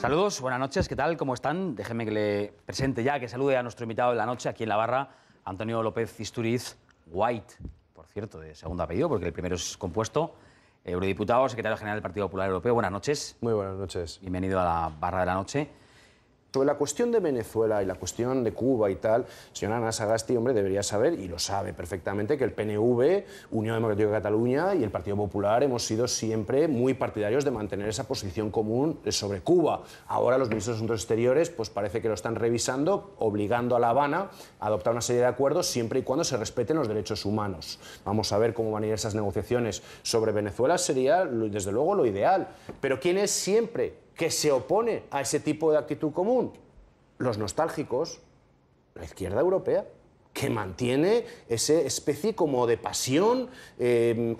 Saludos, buenas noches, ¿qué tal? ¿Cómo están? Déjenme que le presente ya, que salude a nuestro invitado de la noche aquí en la barra, Antonio López Isturiz White, por cierto, de segundo apellido, porque el primero es compuesto. Eurodiputado, secretario general del Partido Popular Europeo, buenas noches. Muy buenas noches. Bienvenido a la barra de la noche. Sobre la cuestión de Venezuela y la cuestión de Cuba y tal, señora Ana Sagasti, hombre, debería saber, y lo sabe perfectamente, que el PNV, Unión Democrática de Cataluña y el Partido Popular hemos sido siempre muy partidarios de mantener esa posición común sobre Cuba. Ahora los ministros de Asuntos Exteriores, pues parece que lo están revisando, obligando a La Habana a adoptar una serie de acuerdos siempre y cuando se respeten los derechos humanos. Vamos a ver cómo van a ir esas negociaciones sobre Venezuela, sería desde luego lo ideal. Pero ¿quién es siempre que se opone a ese tipo de actitud común? Los nostálgicos, la izquierda europea, que mantiene esa especie como de pasión eh,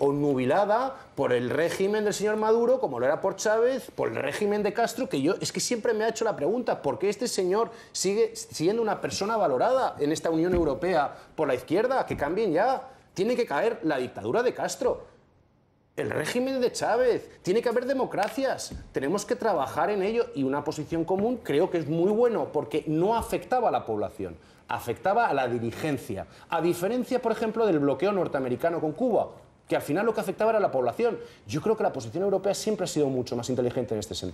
por el régimen del señor Maduro, como lo era por Chávez, por el régimen de Castro, que yo es que siempre me ha hecho la pregunta, ¿por qué este señor sigue siendo una persona valorada en esta Unión Europea por la izquierda? Que cambien ya, tiene que caer la dictadura de Castro el régimen de Chávez. Tiene que haber democracias. Tenemos que trabajar en ello y una posición común creo que es muy bueno porque no afectaba a la población, afectaba a la dirigencia. A diferencia, por ejemplo, del bloqueo norteamericano con Cuba, que al final lo que afectaba era a la población. Yo creo que la posición europea siempre ha sido mucho más inteligente en este sentido.